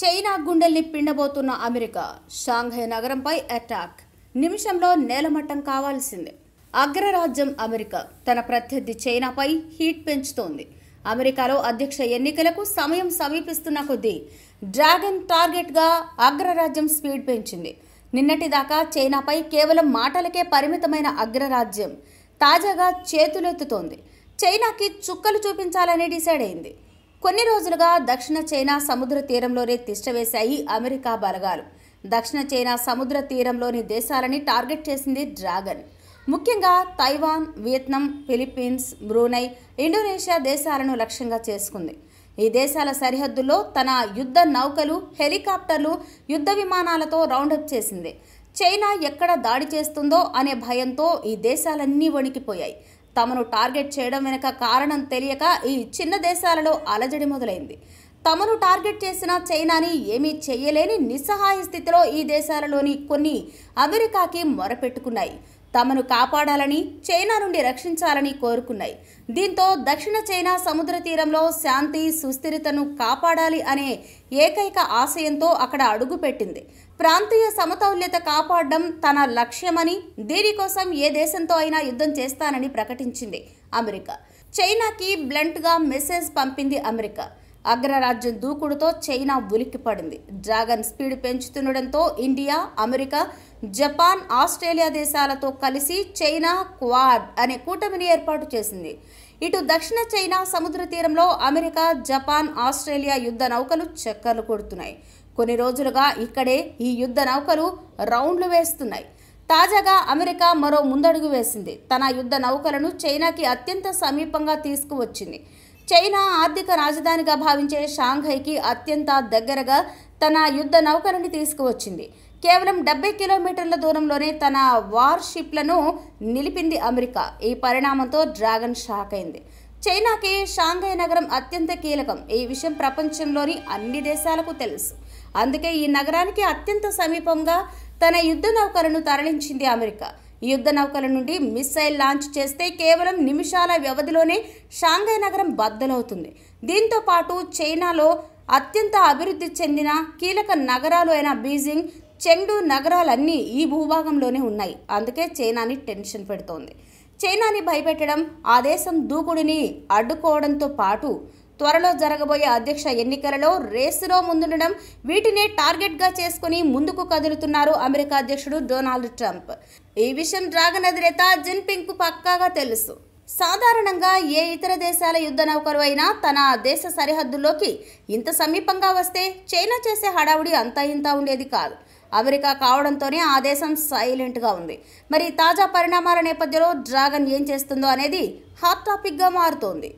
China గుండెల్ని పిండబోతున్న America Shanghai నగరంపై అటాక్ నిమిషంలో నేలమట్టం కావాల్సిందే అగ్రరాజ్యం అమెరికా తన ప్రత్యర్థి చైనాపై హీట్ పెంచుతోంది అమెరికాలో అధ్యక్ష ఎన్నికలకు సమయం సమీపిస్తున్న కొద్దీ డ్రాగన్ టార్గెట్గా అగ్రరాజ్యం స్పీడ్ పెంచింది నిన్నటిదాకా చైనాపై కేవలం మాటలకే పరిమితమైన అగ్రరాజ్యం తాజాగా చేతులెత్తుతోంది చైనాకి చుక్కలు చూపించాలని డిసైడ్ అయింది కొన్ని రోజులుగా దక్షిణ చైనా సముద్ర తీరంలోనే తిష్టవేశాయి అమెరికా బలగాలు దక్షిణ చైనా సముద్ర తీరంలోని దేశాలని టార్గెట్ చేసింది డ్రాగన్ ముఖ్యంగా Taiwan Vietnam Philippines Brunei Indonesia దేశాలను లక్ష్యంగా చేసుకుంది ఈ దేశాల సరిహద్దుల్లో తన యుద్ధ నౌకలు హెలికాప్టర్లు యుద్ధ విమానాలతో రౌండప్ చేసింది చైనా ఎక్కడ దాడి చేస్తుందో అనే భయంతో ఈ దేశాలన్నీ వణికిపోయాయి తమను టార్గెట్ చేయడం వెనుక కారణం తెలియక ఈ చిన్న దేశాలలో అలజడి మొదలైంది తమను టార్గెట్ చేసిన చైనాని ఏమీ చేయలేని నిస్సహాయ స్థితిలో ఈ దేశాలలోని కొన్ని అమెరికాకి మొరపెట్టుకున్నాయి తమను కాపాడాలని చైనా నుండి రక్షించాలని కోరుకున్నాయి దీంతో దక్షిణ చైనా సముద్ర తీరంలో శాంతి సుస్థిరతను కాపాడాలి అనే ఏకైక ఆశయంతో అక్కడ అడుగుపెట్టింది ప్రాంతీయ సమతౌల్యత కాపాడడం తన లక్ష్యమని దీనికోసం ఏ దేశంతో అయినా యుద్ధం చేస్తానని ప్రకటించింది అమెరికా చైనాకి బ్లంట్గా మెసేజ్ పంపింది అమెరికా అగ్రరాజ్యం దూకుడుతో చైనా ఉలిక్కిపడింది డ్రాగన్ స్పీడ్ పెంచుతుండడంతో ఇండియా అమెరికా జపాన్ ఆస్ట్రేలియా దేశాలతో కలిసి చైనా క్వాడ్ అనే కూటమిని ఏర్పాటు చేసింది ఇటు దక్షిణ చైనా సముద్ర తీరంలో అమెరికా జపాన్ ఆస్ట్రేలియా యుద్ధ నౌకలు చక్కర్లు కొడుతున్నాయి కొన్ని రోజులుగా ఇక్కడే ఈ యుద్ధ నౌకలు రౌండ్లు వేస్తున్నాయి తాజాగా అమెరికా మరో ముందడుగు వేసింది తన యుద్ధ నౌకలను చైనాకి అత్యంత సమీపంగా తీసుకువచ్చింది చైనా ఆర్థిక రాజధానిగా భావించే షాంఘైకి అత్యంత దగ్గరగా తన యుద్ధ నౌకలను తీసుకువచ్చింది కేవలం డెబ్బై కిలోమీటర్ల దూరంలోనే తన వార్షిప్లను నిలిపింది అమెరికా ఈ పరిణామంతో డ్రాగన్ షాక్ అయింది చైనాకి షాంఘై నగరం అత్యంత కీలకం ఈ విషయం ప్రపంచంలోని అన్ని దేశాలకు తెలుసు అందుకే ఈ నగరానికి అత్యంత సమీపంగా తన యుద్ధ నౌకలను తరలించింది అమెరికా యుద్ధ నౌకల నుండి మిస్సైల్ లాంచ్ చేస్తే కేవలం నిమిషాల వ్యవధిలోనే షాంఘై నగరం బద్దలవుతుంది దీంతో పాటు చైనాలో అత్యంత అభివృద్ధి చెందిన కీలక నగరాలు అయిన బీజింగ్ చెండు నగరాలన్నీ ఈ భూభాగంలోనే ఉన్నాయి అందుకే చైనాని టెన్షన్ పెడుతోంది చైనాని భయపెట్టడం ఆ దేశం దూకుడిని అడ్డుకోవడంతో పాటు త్వరలో జరగబోయే అధ్యక్ష ఎన్నికలలో రేసులో ముందుండడం వీటినే టార్గెట్గా చేసుకుని ముందుకు కదులుతున్నారు అమెరికా అధ్యక్షుడు డొనాల్డ్ ట్రంప్ ఈ విషయం డ్రాగన్ అధినేత జిన్పింగ్కు పక్కాగా తెలుసు సాధారణంగా ఏ ఇతర దేశాల యుద్ధ నౌకరు అయినా తన దేశ సరిహద్దుల్లోకి ఇంత సమీపంగా వస్తే చైనా చేసే హడావుడి అంతా ఇంత ఉండేది కాదు అమెరికా కావడంతోనే ఆ దేశం సైలెంట్గా ఉంది మరి తాజా పరిణామాల నేపథ్యంలో డ్రాగన్ ఏం చేస్తుందో అనేది హాట్ టాపిక్గా మారుతోంది